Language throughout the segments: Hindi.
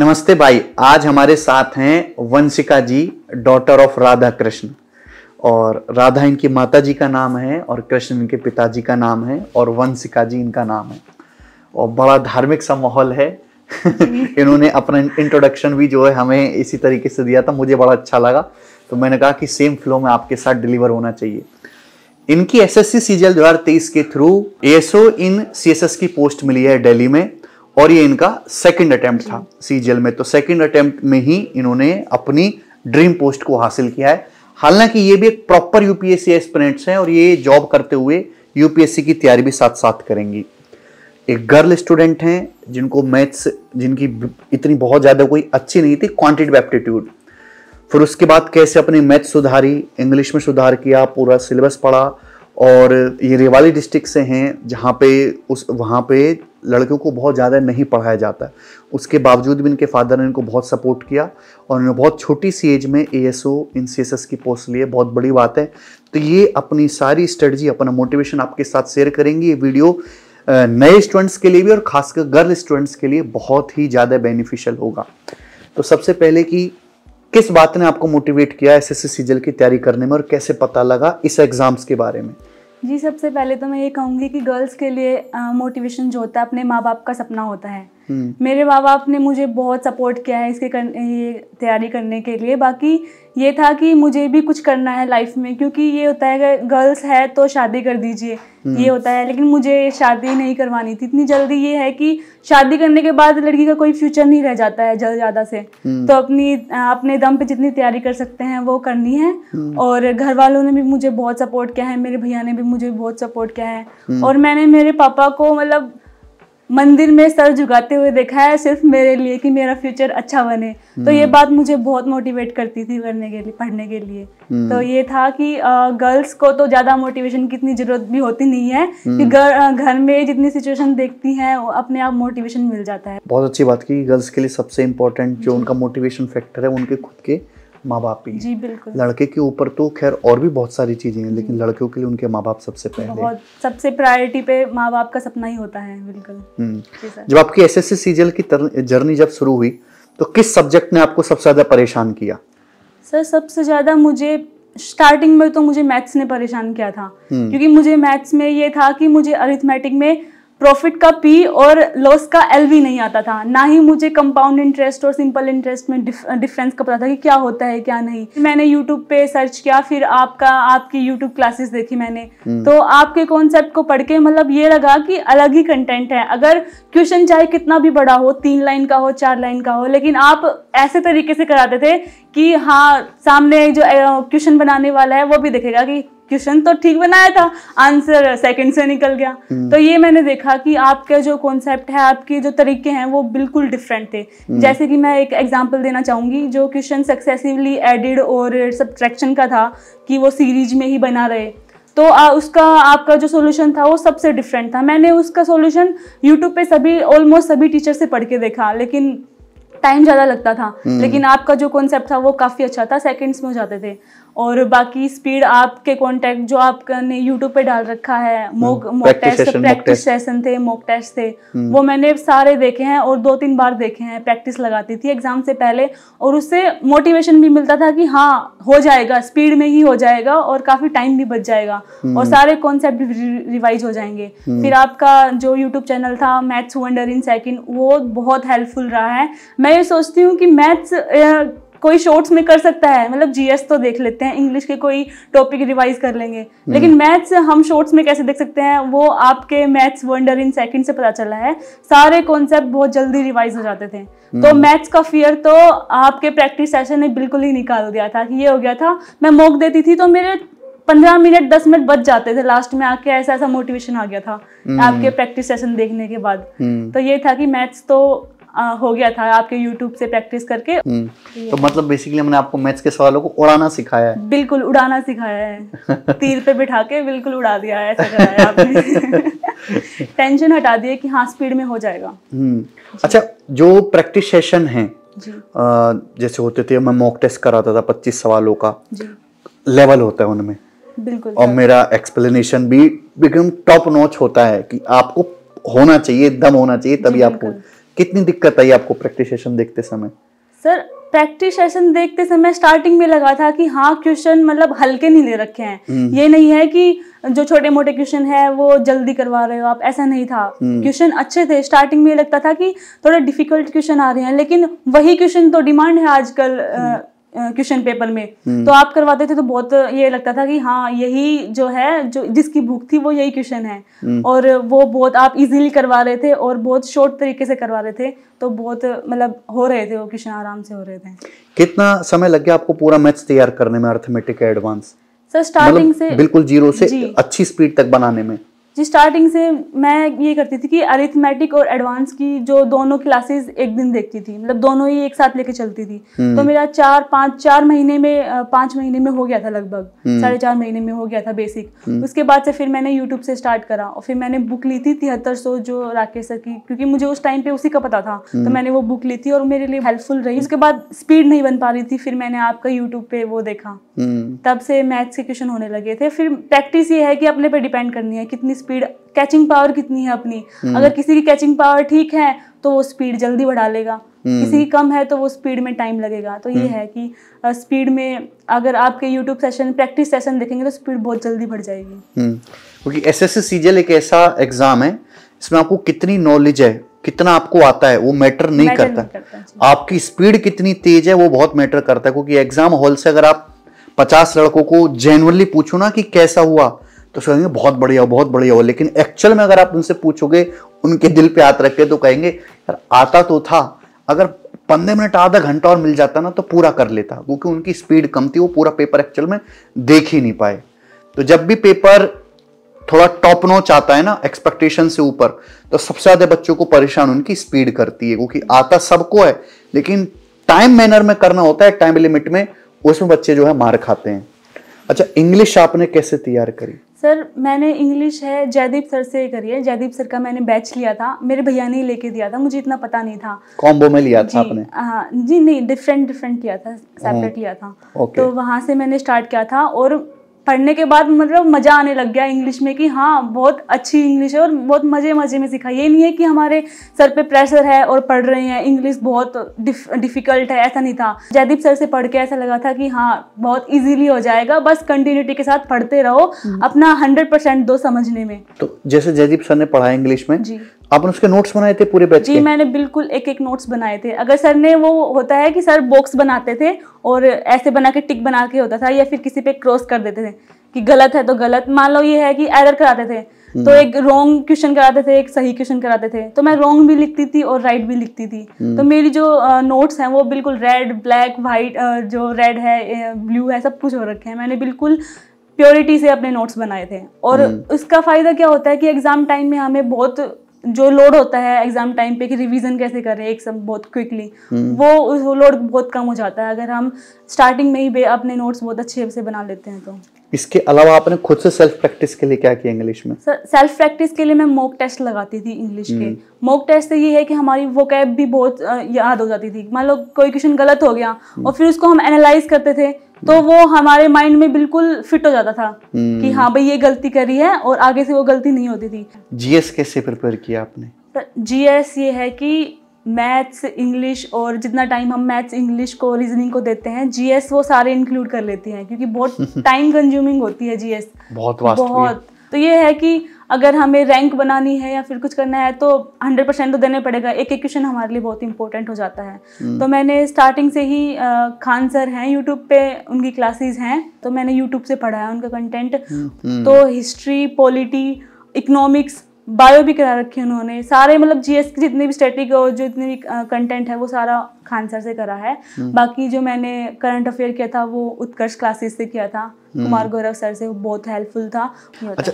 नमस्ते भाई आज हमारे साथ हैं वंशिका जी डॉटर ऑफ राधा कृष्ण और राधा इनकी माता जी का नाम है और कृष्ण इनके पिताजी का नाम है और वंशिका जी इनका नाम है और बड़ा धार्मिक सा माहौल है इन्होंने अपना इंट्रोडक्शन भी जो है हमें इसी तरीके से दिया था मुझे बड़ा अच्छा लगा तो मैंने कहा कि सेम फ्लो में आपके साथ डिलीवर होना चाहिए इनकी एसएससी सीजीएल 2023 के थ्रू एएसओ इन सीएसएस की पोस्ट मिली है दिल्ली में और ये इनका सेकंड अटेम्प्ट था सीजीएल में तो सेकंड अटेम्प्ट में ही इन्होंने अपनी ड्रीम पोस्ट को हासिल किया है हालांकि ये भी एक प्रॉपर यूपीएससी एस्पिरेंट्स हैं और ये जॉब करते हुए यूपीएससी की तैयारी भी साथ साथ करेंगी एक गर्ल स्टूडेंट हैं जिनको मैथ्स जिनकी इतनी बहुत ज़्यादा कोई अच्छी नहीं थी क्वान्टिटिव एप्टीट्यूड फिर उसके बाद कैसे अपनी मैथ सुधारी इंग्लिश में सुधार किया पूरा सिलेबस पढ़ा और ये रेवाली डिस्ट्रिक्ट से हैं जहाँ पे उस वहाँ पे लड़कियों को बहुत ज़्यादा नहीं पढ़ाया जाता उसके बावजूद भी इनके फादर ने इनको बहुत सपोर्ट किया और उन्होंने बहुत छोटी सी एज में A S O in C S S की पोस्ट लिए बहुत बड़ी बात है तो ये अपनी सारी स्ट्रेटजी अपना मोटिवेशन आपके साथ शेयर करेंगी ये वीडियो नए स्टूडेंट्स के लिए भी और खासकर गर्ल स्टूडेंट्स के लिए बहुत ही ज़्यादा बेनिफिशियल होगा तो सबसे पहले कि किस बात ने आपको मोटिवेट किया एस एस सी की तैयारी करने में और कैसे पता लगा इस एग्ज़ाम्स के बारे में जी सबसे पहले तो मैं ये कहूँगी कि गर्ल्स के लिए मोटिवेशन जो होता है अपने माँ बाप का सपना होता है हम्म। मेरे माँ बाप ने मुझे बहुत सपोर्ट किया है इसके करने ये तैयारी करने के लिए बाकी ये था कि मुझे भी कुछ करना है लाइफ में क्योंकि ये होता है गर्ल्स है तो शादी कर दीजिए हम्म। ये होता है लेकिन मुझे शादी नहीं करवानी थी इतनी जल्दी ये है कि शादी करने के बाद लड़की का कोई फ्यूचर नहीं रह जाता है जल्द ज़्यादा से हम्म। तो अपनी अपने दम पे जितनी तैयारी कर सकते हैं वो करनी है और घर वालों ने भी मुझे बहुत सपोर्ट किया है मेरे भैया ने भी मुझे बहुत सपोर्ट किया है और मैंने मेरे पापा को मतलब मंदिर में सर झुकाते हुए देखा है सिर्फ मेरे लिए कि मेरा फ्यूचर अच्छा बने तो ये हम्म। बात मुझे बहुत मोटिवेट करती थी करने के लिए पढ़ने के लिए हम्म। तो ये था कि गर्ल्स को तो ज़्यादा मोटिवेशन की इतनी ज़रूरत भी होती नहीं है कि हम्म। घर घर में जितनी सिचुएशन देखती हैं अपने आप मोटिवेशन मिल जाता है बहुत अच्छी बात की गर्ल्स के लिए सबसे इम्पोर्टेंट जो उनका मोटिवेशन फैक्टर है उनके खुद के माँ बाप ही जी बिल्कुल लड़के के ऊपर तो खैर और भी बहुत सारी चीज़ें हैं लेकिन लड़कियों के लिए उनके माँ बाप सबसे पहले बहुत सबसे प्रायोरिटी पे माँ बाप का सपना ही होता है बिल्कुल हम्म। जब आपकी एस एस सीजीएल की जर्नी जब शुरू हुई तो किस सब्जेक्ट ने आपको सबसे ज़्यादा परेशान किया सर सबसे ज़्यादा मुझे स्टार्टिंग में तो मुझे मैथ्स ने परेशान किया था हम्म। क्योंकि मुझे मैथ्स में ये था कि मुझे अरिथमेटिक में प्रॉफिट का पी और लॉस का एल भी नहीं आता था ना ही मुझे कंपाउंड इंटरेस्ट और सिंपल इंटरेस्ट में डिफरेंस का पता था कि क्या होता है क्या नहीं मैंने यूट्यूब पे सर्च किया फिर आपका आपकी यूट्यूब क्लासेस देखी मैंने हम्म। तो आपके कॉन्सेप्ट को पढ़ के मतलब ये लगा कि अलग ही कंटेंट है अगर क्वेश्चन चाहे कितना भी बड़ा हो तीन लाइन का हो चार लाइन का हो लेकिन आप ऐसे तरीके से कराते थे कि हाँ सामने जो क्वेश्चन बनाने वाला है वो भी देखेगा कि क्वेश्चन तो ठीक बनाया था आंसर सेकंड से निकल गया हम्म। तो ये मैंने देखा कि आपके जो कॉन्सेप्ट है आपके जो तरीके हैं वो बिल्कुल डिफरेंट थे हम्म। जैसे कि मैं एक एग्जांपल देना चाहूंगी जो क्वेश्चन सक्सेसिवली एडिड और सब्ट्रैक्शन का था कि वो सीरीज में ही बना रहे तो आ, उसका आपका जो सोल्यूशन था वो सबसे डिफरेंट था मैंने उसका सोल्यूशन यूट्यूब पे सभी ऑलमोस्ट सभी टीचर से पढ़ के देखा लेकिन टाइम ज़्यादा लगता था हम्म। लेकिन आपका जो कॉन्सेप्ट था वो काफ़ी अच्छा था सेकंड्स में हो जाते थे और बाकी स्पीड आपके कॉन्टेक्ट जो आपने यूट्यूब पे डाल रखा है mock mock test practice session थे मोक टेस्ट थे हम्म। वो मैंने सारे देखे हैं और दो तीन बार देखे हैं प्रैक्टिस लगाती थी एग्जाम से पहले और उससे मोटिवेशन भी मिलता था कि हाँ हो जाएगा स्पीड में ही हो जाएगा और काफी टाइम भी बच जाएगा और हम्म। सारे कॉन्सेप्ट रिवाइज हो जाएंगे हम्म। फिर आपका जो यूट्यूब चैनल था मैथ्स वंडर इन सेकेंड वो बहुत हेल्पफुल रहा है मैं ये सोचती हूँ कि मैथ्स कोई शॉर्ट्स में कर सकता है मतलब जीएस तो देख लेते हैं इंग्लिश के कोई टॉपिक रिवाइज कर लेंगे हम्म। लेकिन मैथ्स हम शॉर्ट्स में कैसे देख सकते हैं वो आपके मैथ्स वंडर इन सेकंड से पता चला है सारे कॉन्सेप्ट बहुत जल्दी रिवाइज हो जाते थे हम्म। तो मैथ्स का फियर तो आपके प्रैक्टिस सेशन ने बिल्कुल ही निकाल दिया था ये हो गया था मैं मोक देती थी तो मेरे पंद्रह मिनट दस मिनट बच जाते थे लास्ट में आके ऐसा ऐसा मोटिवेशन आ गया था हम्म। आपके प्रैक्टिस सेशन देखने के बाद तो ये था कि मैथ्स तो हो गया था आपके यूट्यूब से प्रैक्टिस करके हम्म, तो मतलब बेसिकली हमने आपको मैथ्स के सवालों को उड़ाना सिखाया है बिल्कुल उड़ाना सिखाया है तीर पे बिठा के बिल्कुल उड़ा दिया है आपने टेंशन हटा दिए कि हाँ स्पीड में हो जाएगा हम्म, अच्छा जो प्रैक्टिस सेशन है जैसे होते थे मैं मॉक टेस्ट कराता था पच्चीस सवालों का लेवल होता है उनमें बिल्कुल और मेरा एक्सप्लेनेशन भी एकदम टॉप नॉच होता है कि आपको होना चाहिए दम होना चाहिए तभी आपको कितनी दिक्कत आई आपको प्रैक्टिस सेशन देखते समय सर प्रैक्टिस सेशन देखते समय स्टार्टिंग में लगा था कि हाँ क्वेश्चन मतलब हल्के नहीं ले रखे हैं हम्म। ये नहीं है कि जो छोटे मोटे क्वेश्चन है वो जल्दी करवा रहे हो आप ऐसा नहीं था क्वेश्चन हम्म। अच्छे थे स्टार्टिंग में लगता था कि थोड़े डिफिकल्ट क्वेश्चन आ रहे हैं लेकिन वही क्वेश्चन तो डिमांड है आजकल क्वेश्चन पेपर में हम्म। तो आप करवाते थे तो बहुत ये लगता था कि हाँ यही जो है जो जिसकी भूख थी वो यही क्वेश्चन है हम्म। और वो बहुत आप इजीली करवा रहे थे और बहुत शॉर्ट तरीके से करवा रहे थे तो बहुत मतलब हो रहे थे वो क्वेश्चन आराम से हो रहे थे कितना समय लग गया आपको पूरा मैथ्स तैयार करने में अर्थमेटिक एडवांस सर स्टार्टिंग से बिल्कुल जीरो से अच्छी स्पीड तक बनाने में जी स्टार्टिंग से मैं ये करती थी कि अरिथमेटिक और एडवांस की जो दोनों क्लासेस एक दिन देखती थी मतलब दोनों ही एक साथ लेके चलती थी हम्म। तो मेरा चार पाँच चार महीने में पाँच महीने में हो गया था लगभग हम्म। साढ़े चार महीने में हो गया था बेसिक हम्म। उसके बाद से फिर मैंने यूट्यूब से स्टार्ट करा और फिर मैंने बुक ली थी तिहत्तर सौ जो राकेश सर की क्योंकि मुझे उस टाइम पे उसी का पता था तो मैंने वो बुक ली थी और मेरे लिए हेल्पफुल रही उसके बाद स्पीड नहीं बन पा रही थी फिर मैंने आपका यूट्यूब पे वो देखा तब से मैथ्स के क्वेश्चन होने लगे थे फिर प्रैक्टिस ये है कि अपने पर डिपेंड करनी है कितनी स्पीड कैचिंग पावर कितनी है अपनी हम्म। अगर किसी की कैचिंग पावर ठीक है तो वो स्पीड जल्दी बढ़ा लेगा हम्म। किसी की कम है तो वो स्पीड में टाइम लगेगा तो ये हम्म। है कि स्पीड में अगर आपके यूट्यूब सेशन प्रैक्टिस सेशन देखेंगे तो स्पीड बहुत जल्दी बढ़ जाएगी क्योंकि एस एस सीजल एक ऐसा एग्जाम है इसमें आपको कितनी नॉलेज है कितना आपको आता है वो मैटर नहीं मैटर करता, नहीं करता आपकी स्पीड कितनी तेज है वो बहुत मैटर करता है क्योंकि एग्जाम हॉल से अगर आप पचास लड़कों को जेनवनली पूछो ना कि कैसा हुआ तो कहेंगे बहुत बढ़िया हो बहुत बढ़िया हो लेकिन एक्चुअल में अगर आप उनसे पूछोगे उनके दिल पे हाथ रखे तो कहेंगे यार आता तो था अगर पंद्रह मिनट आधा घंटा और मिल जाता ना तो पूरा कर लेता क्योंकि उनकी स्पीड कम थी वो पूरा पेपर एक्चुअल में देख ही नहीं पाए तो जब भी पेपर थोड़ा टॉप नोच आता है ना एक्सपेक्टेशन से ऊपर तो सबसे ज़्यादा बच्चों को परेशान उनकी स्पीड करती है क्योंकि आता सबको है लेकिन टाइम मैनर में करना होता है टाइम लिमिट में उसमें बच्चे जो है मार खाते हैं अच्छा इंग्लिश आपने कैसे तैयार करी सर मैंने इंग्लिश है जयदीप सर से करी है जयदीप सर का मैंने बैच लिया था मेरे भैया ने लेके दिया था मुझे इतना पता नहीं था कॉम्बो में लिया था आपने हाँ, जी नहीं डिफरेंट डिफरेंट किया था सेपरेट हम्म, लिया था तो वहाँ से मैंने स्टार्ट किया था और पढ़ने के बाद मतलब मज़ा आने लग गया इंग्लिश में कि हाँ बहुत अच्छी इंग्लिश है और बहुत मज़े मज़े में सीखा ये नहीं है कि हमारे सर पे प्रेशर है और पढ़ रहे हैं इंग्लिश बहुत डिफ, डिफ़िकल्ट है ऐसा नहीं था जयदीप सर से पढ़ के ऐसा लगा था कि हाँ बहुत ईजिली हो जाएगा बस कंटिन्यूटी के साथ पढ़ते रहो हम्म। अपना हंड्रेड दो समझने में तो जैसे जयदीप सर ने पढ़ा इंग्लिश में आपने उसके नोट्स बनाए थे पूरे बैच जी के? मैंने बिल्कुल एक एक नोट्स बनाए थे अगर सर ने वो होता है कि सर बॉक्स बनाते थे और ऐसे बना के टिक बना के होता था या फिर किसी पे क्रॉस कर देते थे कि गलत है तो गलत मान लो ये है कि एरर कराते थे हम्म। तो एक रॉन्ग क्वेश्चन कराते थे एक सही क्वेश्चन कराते थे तो मैं रॉन्ग भी लिखती थी और राइट भी लिखती थी हम्म। तो मेरी जो नोट्स हैं वो बिल्कुल रेड ब्लैक व्हाइट जो रेड है ब्लू है सब कुछ हो रखे हैं मैंने बिल्कुल प्योरिटी से अपने नोट्स बनाए थे और हम्म। उसका फ़ायदा क्या होता है कि एग्ज़ाम टाइम में हमें बहुत जो लोड होता है एग्जाम टाइम पे कि रिवीजन कैसे करें एक सब बहुत क्विकली हम्म। वो वो लोड बहुत कम हो जाता है अगर हम स्टार्टिंग में ही अपने नोट्स बहुत अच्छे से बना लेते हैं तो इसके अलावा आपने खुद से सेल्फ प्रैक्टिस के लिए क्या किया इंग्लिश में सर सेल्फ प्रैक्टिस के लिए मैं मॉक टेस्ट लगाती थी इंग्लिश के मॉक हम्म। टेस्ट से ये है कि हमारी वो कैब भी बहुत याद हो जाती थी मान लो कोई क्वेश्चन गलत हो गया हम्म। और फिर उसको हम एनालाइज करते थे तो हम्म। वो हमारे माइंड में बिल्कुल फिट हो जाता था कि हाँ भाई ये गलती करी है और आगे से वो गलती नहीं होती थी जीएस कैसे प्रिपेयर किया आपने जीएस ये है कि मैथ्स इंग्लिश और जितना टाइम हम मैथ्स इंग्लिश को रीजनिंग को देते हैं जीएस वो सारे इंक्लूड कर लेती हैं क्योंकि बहुत टाइम कंज्यूमिंग होती है जीएस बहुत बहुत तो ये है कि अगर हमें रैंक बनानी है या फिर कुछ करना है तो 100 परसेंट तो देने पड़ेगा एक एक क्वेश्चन हमारे लिए बहुत इंपॉर्टेंट हो जाता है हम्म। तो मैंने स्टार्टिंग से ही खान सर हैं यूट्यूब पे उनकी क्लासेस हैं तो मैंने यूट्यूब से पढ़ा है उनका कंटेंट हम्म, हम्म। तो हिस्ट्री पॉलिटी इकोनॉमिक्स बायो भी करा रखी है उन्होंने सारे मतलब जीएस के जितने भी स्टेटिक और जो जितने भी कंटेंट है वो सारा खान सर से करा है हम्म। बाकी जो मैंने करंट अफेयर किया था वो उत्कर्ष क्लासेस से किया था हम्म। कुमार गौरव सर से वो बहुत हेल्पफुल था अच्छा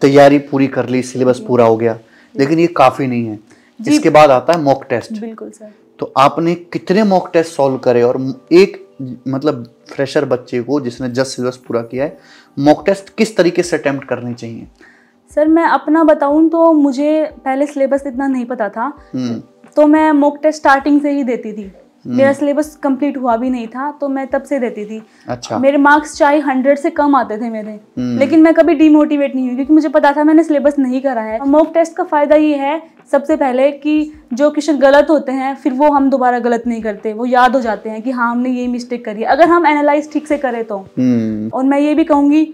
तैयारी पूरी कर ली सिलेबस पूरा हो गया लेकिन ये काफ़ी नहीं है इसके बाद आता है मॉक टेस्ट बिल्कुल सर तो आपने कितने मॉक टेस्ट सॉल्व करे और एक मतलब फ्रेशर बच्चे को जिसने जस्ट सिलेबस पूरा किया है मॉक टेस्ट किस तरीके से अटेम्प्ट करने चाहिए सर मैं अपना बताऊं तो मुझे पहले सिलेबस इतना नहीं पता था हम्म। तो मैं मॉक टेस्ट स्टार्टिंग से ही देती थी हम्म। मेरा सिलेबस कंप्लीट हुआ भी नहीं था तो मैं तब से देती थी अच्छा मेरे मार्क्स चाहे हंड्रेड से कम आते थे मेरे हम्म। लेकिन मैं कभी डीमोटिवेट नहीं हुई क्योंकि मुझे पता था मैंने सिलेबस नहीं करा है मॉक टेस्ट का फ़ायदा ये है सबसे पहले कि जो क्वेश्चन गलत होते हैं फिर वो हम दोबारा गलत नहीं करते वो याद हो जाते हैं कि हाँ हमने ये मिस्टेक करी है अगर हम एनालाइज ठीक से करें तो और मैं ये भी कहूंगी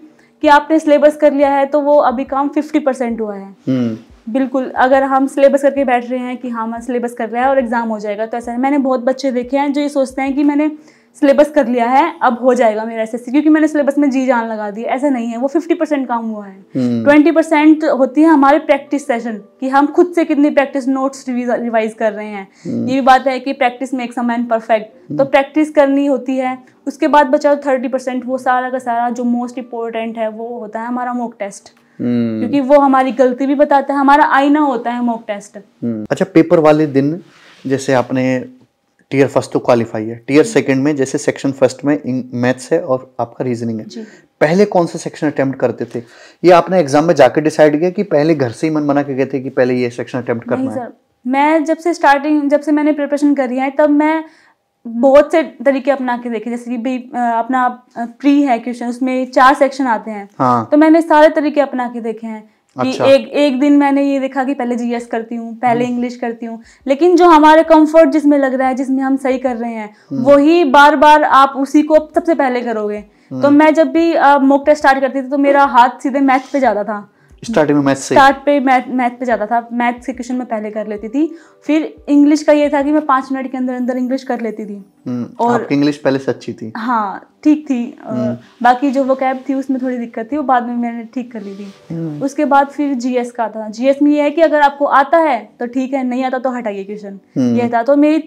कि आपने सिलेबस कर लिया है तो वो अभी काम फिफ्टी परसेंट हुआ है हम्म। बिल्कुल अगर हम सिलेबस करके बैठ रहे हैं कि हाँ मैं सिलेबस कर रहा है और एग्ज़ाम हो जाएगा तो ऐसा है मैंने बहुत बच्चे देखे हैं जो ये सोचते हैं कि मैंने सिलेबस कर लिया है अब हो जाएगा मेरा एस क्योंकि मैंने सिलेबस में जी जान लगा दी ऐसा नहीं है वो फिफ्टी परसेंट काम हुआ है ट्वेंटी हम्म। परसेंट होती है हमारे प्रैक्टिस सेशन कि हम खुद से कितनी प्रैक्टिस नोट्स रिवाइज कर रहे हैं हम्म। ये भी बात है कि practice makes a man perfect तो प्रैक्टिस करनी होती है उसके बाद बचा थर्टी परसेंट वो सारा का सारा जो मोस्ट इम्पोर्टेंट है वो होता है हमारा मोक हम्म। टेस्ट क्योंकि वो हमारी गलती भी बताता है हमारा आईना होता है मोक टेस्ट अच्छा पेपर वाले दिन जैसे आपने टीयर फर्स्ट तो क्वालिफाई है टीयर सेकंड में जैसे सेक्शन फर्स्ट में मैथ्स है और आपका रीजनिंग है पहले कौन सा सेक्शन अटेम्प्ट करते थे ये आपने एग्जाम में जाकर डिसाइड किया कि पहले घर से ही मन बना के गए थे कि पहले ये सेक्शन अटेम्प्ट करना है मैं जब से स्टार्टिंग जब से मैंने प्रिपरेशन करी है तब मैं बहुत से तरीके अपना के देखे जैसे कि भाई अपना प्री है क्वेश्चन उसमें चार सेक्शन आते हैं हाँ। तो मैंने सारे तरीके अपना के देखे हैं अच्छा। एक एक दिन मैंने ये देखा कि पहले जीएस करती हूँ पहले इंग्लिश हम्म। करती हूँ लेकिन जो हमारे कंफर्ट जिसमें लग रहा है जिसमें हम सही कर रहे हैं हम्म। वही बार बार आप उसी को सबसे पहले करोगे तो हम्म। मैं जब भी मोक टेस्ट स्टार्ट करती थी तो मेरा हाथ सीधे मैथ पे जाता था स्टार्टिंग में मैथ से स्टार्ट पे मैथ मैथ पे ज़्यादा था मैथ्स के क्वेश्चन में पहले कर लेती थी फिर इंग्लिश का ये था कि मैं पांच मिनट के अंदर अंदर इंग्लिश कर लेती थी हम्म, और आपकी इंग्लिश पहले से अच्छी थी हाँ ठीक थी हम्म। बाकी जो वो कैब थी उसमें थोड़ी दिक्कत थी वो बाद में मैंने ठीक कर ली थी हम्म। उसके बाद फिर जीएस का था जीएस में ये है कि अगर आपको आता है तो ठीक है नहीं आता तो हटाइए क्वेश्चन ये था तो मेरी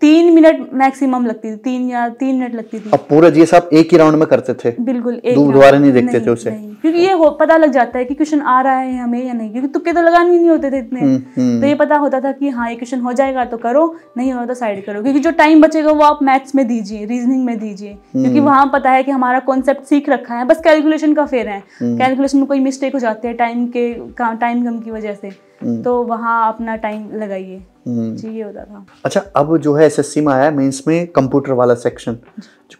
तीन मिनट मैक्सिमम लगती थी तीन या तीन मिनट लगती थी अब पूरा जी साहब एक ही राउंड में करते थे बिल्कुल एक दोबारा नहीं देखते नहीं, थे उसे क्योंकि ये हो, पता लग जाता है कि क्वेश्चन आ रहा है हमें या नहीं क्योंकि तुक्के तो लगाने ही नहीं होते थे इतने हम्म, हम्म। तो ये पता होता था कि हाँ ये क्वेश्चन हो जाएगा तो करो नहीं होगा तो साइड करो क्योंकि जो टाइम बचेगा वो आप मैथ्स में दीजिए रीजनिंग में दीजिए हम्म। क्योंकि वहाँ पता है कि हमारा कॉन्सेप्ट सीख रखा है बस कैलकुलेशन का फेर है कैलकुलेशन में कोई मिस्टेक हो जाती है टाइम के टाइम कम की वजह से तो वहाँ अपना टाइम लगाइए हम्म। जी ये होता था अच्छा अब जो है एसएससी में आया मेंस में कंप्यूटर वाला सेक्शन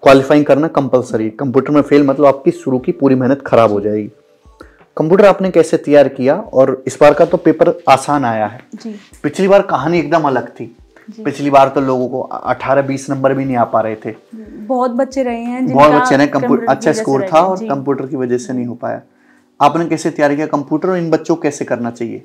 क्वालिफाइंग करना कंपलसरी कंप्यूटर में फेल मतलब आपकी शुरू की पूरी मेहनत खराब हो जाएगी कंप्यूटर आपने कैसे तैयार किया और इस बार का तो पेपर आसान आया है जी। पिछली बार कहानी एकदम अलग थी पिछली बार तो लोगों को 18-20 नंबर भी नहीं आ पा रहे थे बहुत बच्चे रहे हैं बहुत बच्चे ने कंप्यूटर अच्छा स्कोर था और कंप्यूटर की वजह से नहीं हो पाया आपने कैसे तैयार किया कंप्यूटर और इन बच्चों को कैसे करना चाहिए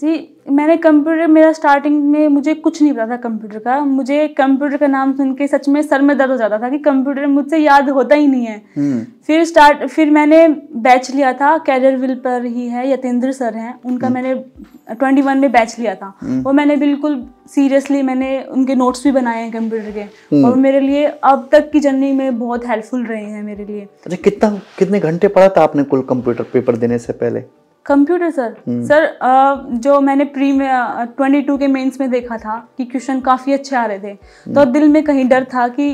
जी मैंने कंप्यूटर मेरा स्टार्टिंग में मुझे कुछ नहीं पता था कंप्यूटर का मुझे कंप्यूटर का नाम सुन के सच में सर में दर्द हो जाता था कि कंप्यूटर मुझसे याद होता ही नहीं है हम्म। फिर स्टार्ट फिर मैंने बैच लिया था कैरियर विल पर ही है यतेंद्र सर हैं उनका हम्म। मैंने ट्वेंटी वन में बैच लिया था हम्म। वो मैंने बिल्कुल सीरियसली मैंने उनके नोट्स भी बनाए हैं कंप्यूटर के और मेरे लिए अब तक की जर्नी में बहुत हेल्पफुल रहे हैं मेरे लिए अच्छा कितना कितने घंटे पढ़ा था आपने कुल कंप्यूटर पेपर देने से पहले कंप्यूटर सर हम्म। सर जो मैंने प्री में ट्वेंटी टू के मेंस में देखा था कि क्वेश्चन काफ़ी अच्छे आ रहे थे हम्म। तो दिल में कहीं डर था कि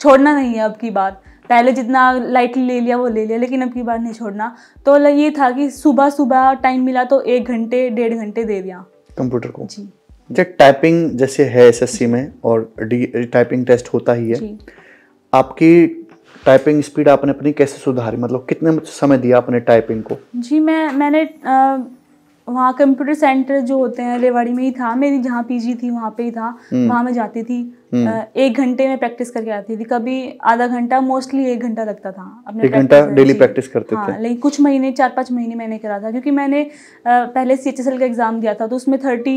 छोड़ना नहीं है अब की बात पहले जितना लाइटली ले लिया वो ले लिया लेकिन अब की बार नहीं छोड़ना तो ये था कि सुबह सुबह टाइम मिला तो एक घंटे डेढ़ घंटे दे दिया कंप्यूटर को जी जब अच्छा, टाइपिंग जैसे है एसएससी में और टाइपिंग टेस्ट होता ही है आपकी टाइपिंग स्पीड आपने अपनी कैसे सुधारी मतलब कितने समय दिया आपने टाइपिंग को जी मैं मैंने वहाँ कंप्यूटर सेंटर जो होते हैं रेवाड़ी में ही था मेरी जहाँ पीजी थी वहाँ पे ही था हम्म। वहाँ मैं जाती थी हम्म। एक घंटे में प्रैक्टिस करके आती थी कभी आधा घंटा मोस्टली एक घंटा लगता था अपने एक घंटा डेली प्रैक्टिस करते हाँ, थे लेकिन कुछ महीने चार पाँच महीने मैंने करा था क्योंकि मैंने पहले सी एच एस एल का एग्जाम दिया था तो उसमें थर्टी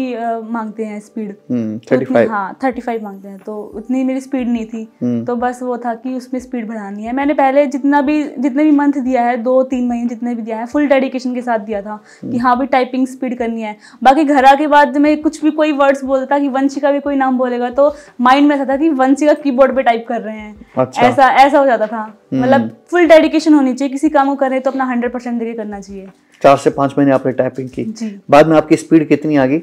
मांगते हैं स्पीड हम्म, तो हाँ थर्टी फाइव मांगते हैं तो उतनी मेरी स्पीड नहीं थी हम्म। तो बस वो था कि उसमें स्पीड बढ़ानी है मैंने पहले जितना भी जितने भी मंथ दिया है दो तीन महीने जितने भी दिया है फुल डेडिकेशन के साथ दिया था कि हाँ भाई टाइपिंग स्पीड करनी है बाकी घर आके बाद में कुछ भी कोई वर्ड्स बोलता कि वंशिका भी कोई नाम बोलेगा तो माइंड माइंड में ऐसा था कि वन सी का कीबोर्ड पे टाइप कर रहे हैं अच्छा। ऐसा ऐसा हो जाता था हम्म। मतलब फुल डेडिकेशन होनी चाहिए किसी काम को करें तो अपना हंड्रेड परसेंट देके करना चाहिए चार से पांच महीने आपने टाइपिंग की बाद में आपकी स्पीड कितनी आ गई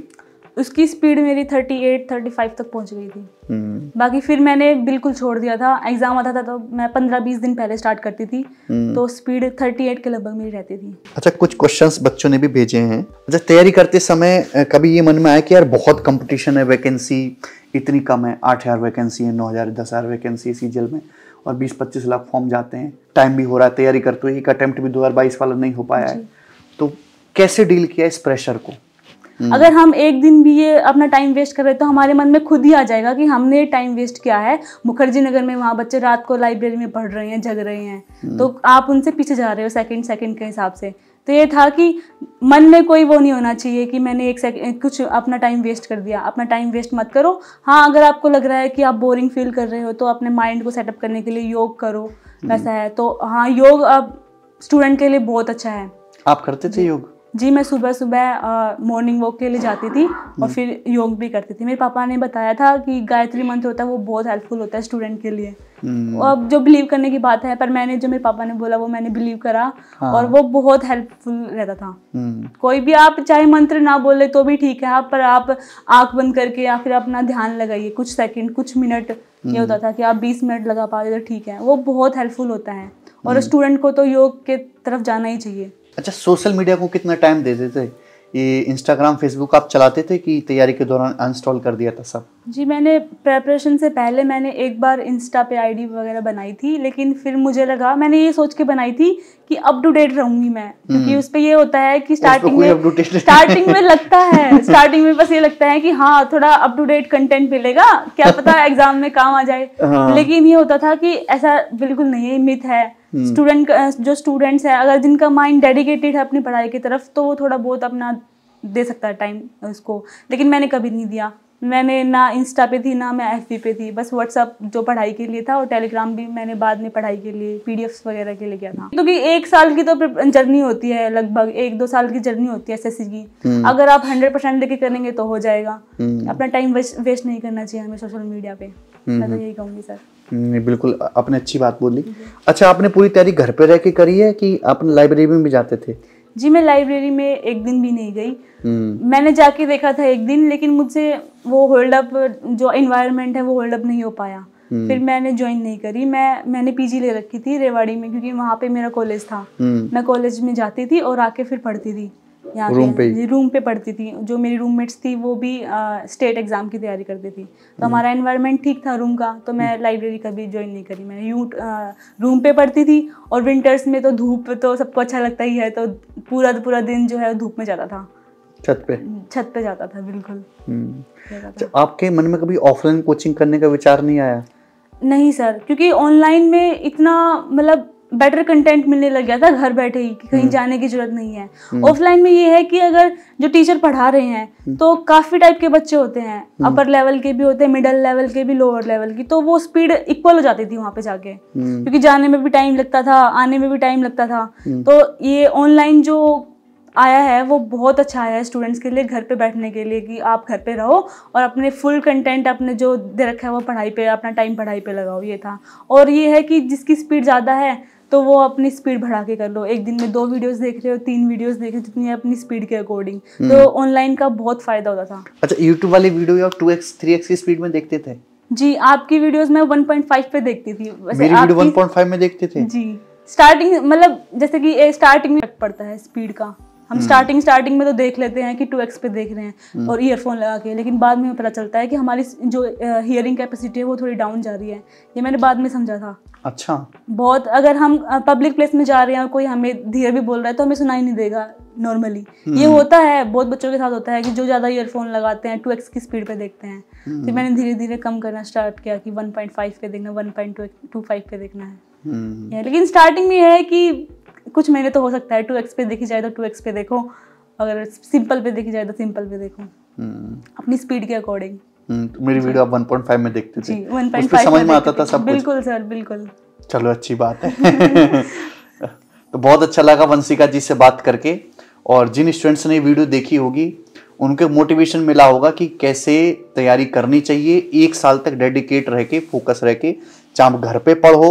उसकी स्पीड मेरी 38, 35 तक पहुंच गई थी हम्म। बाकी फिर मैंने बिल्कुल छोड़ दिया था एग्जाम आता था तो मैं 15-20 दिन पहले स्टार्ट करती थी हम्म। तो स्पीड 38 के लगभग मेरी रहती थी अच्छा कुछ क्वेश्चंस बच्चों ने भी भेजे हैं अच्छा तैयारी करते समय कभी ये मन में आया कि यार बहुत कंपटीशन है वैकेंसी इतनी कम है आठ वैकेंसी है नौ हज़ार वैकेंसी इसी जल में और बीस पच्चीस लाख फॉर्म जाते हैं टाइम भी हो रहा है तैयारी करते हुए एक अटेम्प्ट भी दो वाला नहीं हो पाया है तो कैसे डील किया इस प्रेशर को हम्म। अगर हम एक दिन भी ये अपना टाइम वेस्ट कर रहे तो हमारे मन में खुद ही आ जाएगा कि हमने टाइम वेस्ट किया है मुखर्जी नगर में वहाँ बच्चे रात को लाइब्रेरी में पढ़ रहे हैं जग रहे हैं हम्म। तो आप उनसे पीछे जा रहे हो सेकेंड सेकेंड के हिसाब से तो ये था कि मन में कोई वो नहीं होना चाहिए कि मैंने एक सेकेंड कुछ अपना टाइम वेस्ट कर दिया अपना टाइम वेस्ट मत करो हाँ अगर आपको लग रहा है कि आप बोरिंग फील कर रहे हो तो अपने माइंड को सेटअप करने के लिए योग करो हम्म। वैसा है तो हाँ योग अब स्टूडेंट के लिए बहुत अच्छा है आप करते थे योग जी मैं सुबह सुबह मॉर्निंग वॉक के लिए जाती थी और हम्म। फिर योग भी करती थी मेरे पापा ने बताया था कि गायत्री मंत्र होता है वो बहुत हेल्पफुल होता है स्टूडेंट के लिए हम्म। अब जो बिलीव करने की बात है पर मैंने जो मेरे पापा ने बोला वो मैंने बिलीव करा हाँ। और वो बहुत हेल्पफुल रहता था हम्म। कोई भी आप चाहे मंत्र ना बोले तो भी ठीक है आप पर आप आंख बंद करके या फिर अपना ध्यान लगाइए कुछ सेकंड कुछ मिनट ये होता था कि आप बीस मिनट लगा पाओ तो ठीक है वो बहुत हेल्पफुल होता है और स्टूडेंट को तो योग के तरफ जाना ही चाहिए अच्छा सोशल मीडिया को कितना टाइम दे देते थे ये इंस्टाग्राम फेसबुक आप चलाते थे कि तैयारी के दौरान अनस्टॉल कर दिया था सब जी मैंने प्रेपरेशन से पहले मैंने एक बार इंस्टा पे आईडी वगैरह बनाई थी लेकिन फिर मुझे लगा मैंने ये सोच के बनाई थी कि अप टू डेट रहूंगी मैं क्योंकि हम्म। उस पर ये होता है कि स्टार्टिंग में स्टार्टिंग में लगता है स्टार्टिंग में बस ये लगता है कि हाँ थोड़ा अप टू डेट कंटेंट मिलेगा क्या पता एग्जाम में काम आ जाए हाँ। लेकिन ये होता था कि ऐसा बिल्कुल नहीं मिथ है स्टूडेंट hmm. जो स्टूडेंट्स हैं अगर जिनका माइंड डेडिकेटेड है अपनी पढ़ाई की तरफ तो वो थोड़ा बहुत अपना दे सकता है टाइम उसको लेकिन मैंने कभी नहीं दिया मैंने ना इंस्टा पे थी ना मैं एफ पे थी बस व्हाट्सअप जो पढ़ाई के लिए था और टेलीग्राम भी मैंने बाद में पढ़ाई के लिए पी वगैरह के लिए किया था क्योंकि तो एक साल की तो जर्नी होती है लगभग एक दो साल की जर्नी होती है एस की hmm. अगर आप हंड्रेड परसेंट लेके करेंगे तो हो जाएगा hmm. अपना टाइम वेस्ट नहीं करना चाहिए हमें सोशल मीडिया पे तो यही सर हम्म, नहीं बिल्कुल आपने अच्छी बात बोली अच्छा आपने पूरी तैयारी घर पे रह के करी है कि आपने लाइब्रेरी में भी जाते थे जी मैं लाइब्रेरी में एक दिन भी नहीं गई हम्म। मैंने जाके देखा था एक दिन लेकिन मुझसे वो होल्ड अप जो इन्वायरमेंट है वो होल्ड अप नहीं हो पाया हम्म। फिर मैंने ज्वाइन नहीं करी मैं मैंने पीजी ले रखी थी रेवाड़ी में क्योंकि वहाँ पे मेरा कॉलेज था मैं कॉलेज में जाती थी और आके फिर पढ़ती थी यहाँ रूम पे ही? रूम पे पढ़ती थी जो मेरी रूममेट्स थी वो भी स्टेट एग्ज़ाम की तैयारी करती थी तो हमारा एनवायरनमेंट हम्म। ठीक था रूम का तो मैं लाइब्रेरी हम्म। कभी ज्वाइन नहीं करी मैंने यूट रूम पे पढ़ती थी और विंटर्स में तो धूप तो सबको अच्छा लगता ही है तो पूरा पूरा दिन जो है धूप में जाता था छत पे हम्म, छत पे जाता था बिल्कुल अच्छा, आपके मन में कभी ऑफलाइन कोचिंग करने का विचार नहीं आया नहीं सर क्योंकि ऑनलाइन में इतना मतलब बेटर कंटेंट मिलने लग गया था घर बैठे ही कि कहीं हम्म। जाने की जरूरत नहीं है ऑफलाइन हम्म। में ये है कि अगर जो टीचर पढ़ा रहे हैं हम्म। तो काफ़ी टाइप के बच्चे होते हैं अपर लेवल के भी होते हैं मिडल लेवल के भी लोअर लेवल की तो वो स्पीड इक्वल हो जाती थी वहाँ पे जाके क्योंकि जाने में भी टाइम लगता था आने में भी टाइम लगता था तो ये ऑनलाइन जो आया है वो बहुत अच्छा आया है स्टूडेंट्स के लिए घर पे बैठने के लिए कि आप घर पे रहो और अपने फुल कंटेंट अपने जो दे रखा है वो पढ़ाई पे अपना टाइम पढ़ाई पे लगाओ ये था और ये है कि जिसकी स्पीड ज़्यादा है तो वो अपनी स्पीड बढ़ा के कर लो एक दिन में दो वीडियोस देख रहे हो तीन वीडियोस देख रहे हो जितनी अपनी स्पीड के अकॉर्डिंग हम्म। तो ऑनलाइन का बहुत फायदा होता था अच्छा यूट्यूब वाली वीडियो या टू एक्स थ्री एक्स की स्पीड में देखते थे जी आपकी वीडियोस में 1.5 पे देखती थी मेरी वीडियो 1.5 में देखते थे जी स्टार्टिंग मतलब जैसे कि स्टार्टिंग में पड़ता है स्पीड का हम स्टार्टिंग हम्म। स्टार्टिंग में तो देख लेते हैं कि टू एक्स पे देख रहे हैं और ईयरफोन हम्म। लगा के लेकिन बाद में पता चलता है कि हमारी जो हियरिंग कैपेसिटी है वो थोड़ी डाउन जा रही है ये मैंने बाद में समझा था अच्छा बहुत अगर हम पब्लिक प्लेस में जा रहे हैं और कोई हमें धीरे भी बोल रहा है तो हमें सुनाई नहीं देगा नॉर्मली हम्म। ये होता है बहुत बच्चों के साथ होता है कि जो ज़्यादा ईयरफोन लगाते हैं टू एक्स की स्पीड पे देखते हैं तो मैंने धीरे धीरे कम करना स्टार्ट किया कि वन पॉइंट फाइव पे देखना वन पे देखना है लेकिन स्टार्टिंग में यह है कि कुछ महीने तो हो सकता है टू एक्स पे देखी जाए तो टू एक्स पे देखो अगर सिंपल पे देखी जाए तो सिंपल पे देखो हम्म। अपनी स्पीड के अकॉर्डिंग हम्म, तो मेरी वीडियो आप 1.5 में देखते थे जी 1.5 समझ में आता था सब बिल्कुल कुछ सर बिल्कुल चलो अच्छी बात है तो बहुत अच्छा लगा वंशिका जी से बात करके और जिन स्टूडेंट्स ने वीडियो देखी होगी उनके मोटिवेशन मिला होगा कि कैसे तैयारी करनी चाहिए एक साल तक डेडिकेट रह के फोकस रह के चाहे घर पे पढ़ो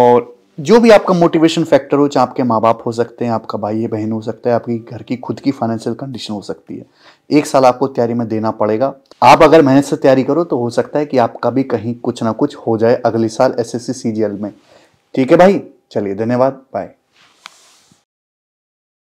और जो भी आपका मोटिवेशन फैक्टर हो चाहे आपके माँ बाप हो सकते हैं आपका भाई है बहन हो सकता है आपकी घर की खुद की फाइनेंशियल कंडीशन हो सकती है एक साल आपको तैयारी में देना पड़ेगा आप अगर मेहनत से तैयारी करो तो हो सकता है कि आपका भी कहीं कुछ ना कुछ हो जाए अगले साल एस एस में ठीक है भाई चलिए धन्यवाद बाय